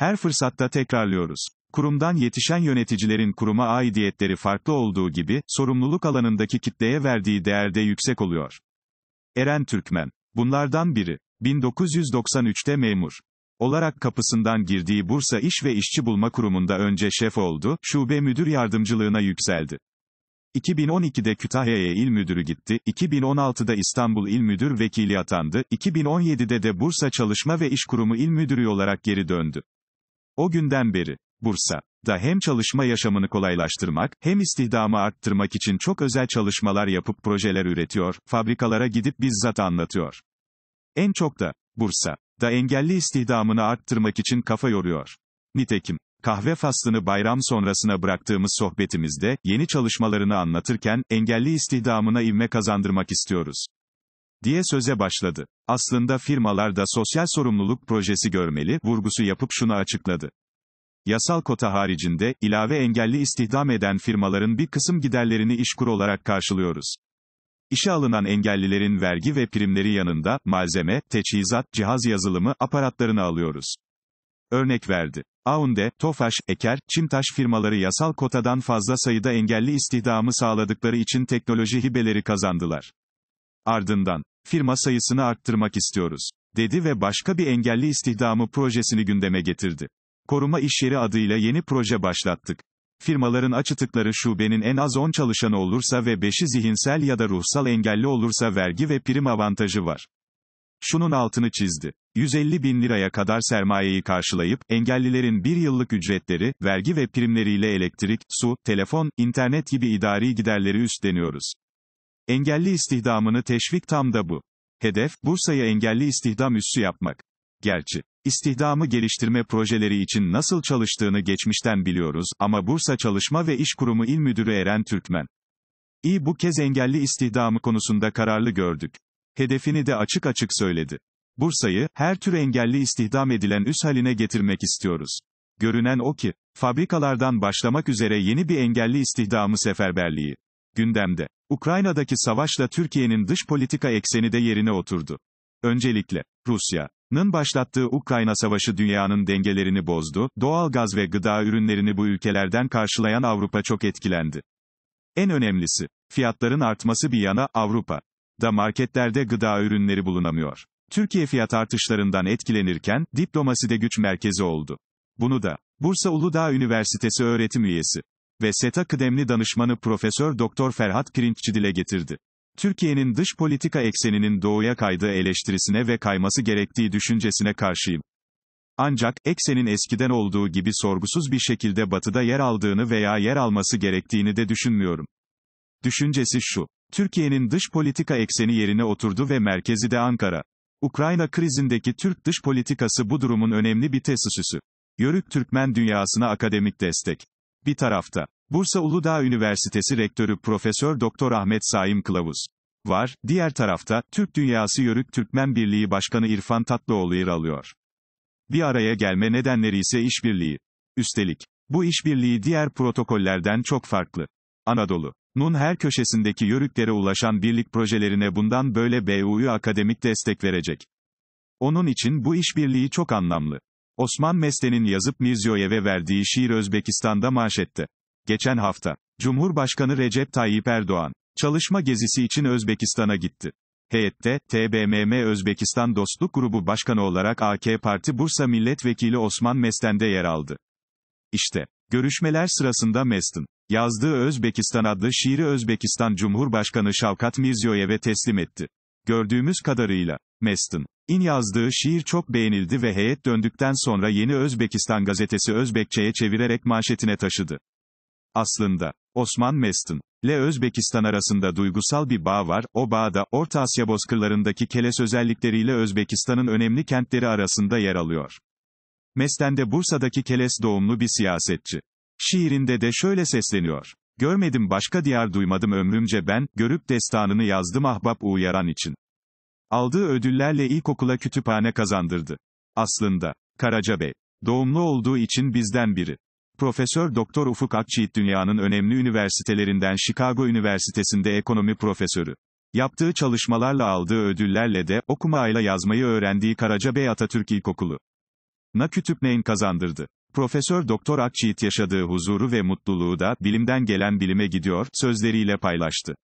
Her fırsatta tekrarlıyoruz. Kurumdan yetişen yöneticilerin kuruma aidiyetleri farklı olduğu gibi, sorumluluk alanındaki kitleye verdiği değer de yüksek oluyor. Eren Türkmen. Bunlardan biri. 1993'te memur olarak kapısından girdiği Bursa İş ve İşçi Bulma Kurumu'nda önce şef oldu, şube müdür yardımcılığına yükseldi. 2012'de Kütahya'ya il müdürü gitti, 2016'da İstanbul İl Müdür Vekili atandı, 2017'de de Bursa Çalışma ve İş Kurumu İl Müdürü olarak geri döndü. O günden beri, Bursa, da hem çalışma yaşamını kolaylaştırmak, hem istihdamı arttırmak için çok özel çalışmalar yapıp projeler üretiyor, fabrikalara gidip bizzat anlatıyor. En çok da, Bursa, da engelli istihdamını arttırmak için kafa yoruyor. Nitekim, kahve faslını bayram sonrasına bıraktığımız sohbetimizde, yeni çalışmalarını anlatırken, engelli istihdamına ivme kazandırmak istiyoruz diye söze başladı. Aslında firmalar da sosyal sorumluluk projesi görmeli, vurgusu yapıp şunu açıkladı. Yasal kota haricinde, ilave engelli istihdam eden firmaların bir kısım giderlerini işkur olarak karşılıyoruz. İşe alınan engellilerin vergi ve primleri yanında, malzeme, teçhizat, cihaz yazılımı, aparatlarını alıyoruz. Örnek verdi. Aunde, Tofaş, Eker, Çimtaş firmaları yasal kotadan fazla sayıda engelli istihdamı sağladıkları için teknoloji hibeleri kazandılar. Ardından, firma sayısını arttırmak istiyoruz, dedi ve başka bir engelli istihdamı projesini gündeme getirdi. Koruma İş adıyla yeni proje başlattık. Firmaların açıtıkları şubenin en az 10 çalışanı olursa ve 5'i zihinsel ya da ruhsal engelli olursa vergi ve prim avantajı var. Şunun altını çizdi. 150 bin liraya kadar sermayeyi karşılayıp, engellilerin bir yıllık ücretleri, vergi ve primleriyle elektrik, su, telefon, internet gibi idari giderleri üstleniyoruz. Engelli istihdamını teşvik tam da bu. Hedef, Bursa'ya engelli istihdam üssü yapmak. Gerçi, istihdamı geliştirme projeleri için nasıl çalıştığını geçmişten biliyoruz ama Bursa Çalışma ve İş Kurumu İl Müdürü Eren Türkmen. İyi bu kez engelli istihdamı konusunda kararlı gördük. Hedefini de açık açık söyledi. Bursa'yı, her tür engelli istihdam edilen üs haline getirmek istiyoruz. Görünen o ki, fabrikalardan başlamak üzere yeni bir engelli istihdamı seferberliği. Gündemde. Ukrayna'daki savaşla Türkiye'nin dış politika ekseni de yerine oturdu. Öncelikle, Rusya'nın başlattığı Ukrayna Savaşı dünyanın dengelerini bozdu, doğal gaz ve gıda ürünlerini bu ülkelerden karşılayan Avrupa çok etkilendi. En önemlisi, fiyatların artması bir yana, Avrupa da marketlerde gıda ürünleri bulunamıyor. Türkiye fiyat artışlarından etkilenirken, diplomasi de güç merkezi oldu. Bunu da, Bursa Uludağ Üniversitesi öğretim üyesi, ve SETA kıdemli danışmanı Profesör Doktor Ferhat Pirinççi dile getirdi. Türkiye'nin dış politika ekseninin doğuya kaydığı eleştirisine ve kayması gerektiği düşüncesine karşıyım. Ancak, eksenin eskiden olduğu gibi sorgusuz bir şekilde batıda yer aldığını veya yer alması gerektiğini de düşünmüyorum. Düşüncesi şu. Türkiye'nin dış politika ekseni yerine oturdu ve merkezi de Ankara. Ukrayna krizindeki Türk dış politikası bu durumun önemli bir tesisüsü. Yörük Türkmen dünyasına akademik destek. Bir tarafta, Bursa Uludağ Üniversitesi Rektörü Profesör Doktor Ahmet Saim Kılavuz var, diğer tarafta, Türk Dünyası Yörük Türkmen Birliği Başkanı İrfan Tatlıoğlu yer alıyor. Bir araya gelme nedenleri ise işbirliği. Üstelik, bu işbirliği diğer protokollerden çok farklı. Anadolu. Nun her köşesindeki yörüklere ulaşan birlik projelerine bundan böyle BU'yu akademik destek verecek. Onun için bu işbirliği çok anlamlı. Osman Mesle'nin yazıp Mirziyoyev'e verdiği şiir Özbekistan'da manşette. Geçen hafta, Cumhurbaşkanı Recep Tayyip Erdoğan, çalışma gezisi için Özbekistan'a gitti. Heyette, TBMM Özbekistan Dostluk Grubu Başkanı olarak AK Parti Bursa Milletvekili Osman Mesten de yer aldı. İşte, görüşmeler sırasında Mesten, yazdığı Özbekistan adlı şiiri Özbekistan Cumhurbaşkanı Şavkat Mirziyoyev'e teslim etti. Gördüğümüz kadarıyla, Mestin. İn yazdığı şiir çok beğenildi ve heyet döndükten sonra Yeni Özbekistan gazetesi Özbekçe'ye çevirerek manşetine taşıdı. Aslında, Osman Mestin ile Özbekistan arasında duygusal bir bağ var, o bağda, Orta Asya bozkırlarındaki keles özellikleriyle Özbekistan'ın önemli kentleri arasında yer alıyor. Mestin de Bursa'daki keles doğumlu bir siyasetçi. Şiirinde de şöyle sesleniyor. Görmedim başka diyar duymadım ömrümce ben, görüp destanını yazdım ahbap uyaran için. Aldığı ödüllerle ilkokula kütüphane kazandırdı. Aslında, Karaca Bey, doğumlu olduğu için bizden biri. Profesör Doktor Ufuk Akçiğit dünyanın önemli üniversitelerinden Chicago Üniversitesi'nde ekonomi profesörü. Yaptığı çalışmalarla aldığı ödüllerle de, okumayla yazmayı öğrendiği Karaca Bey Atatürk İlkokulu. Na Kütüpneyn kazandırdı. Profesör Doktor Akçiğit yaşadığı huzuru ve mutluluğu da, bilimden gelen bilime gidiyor, sözleriyle paylaştı.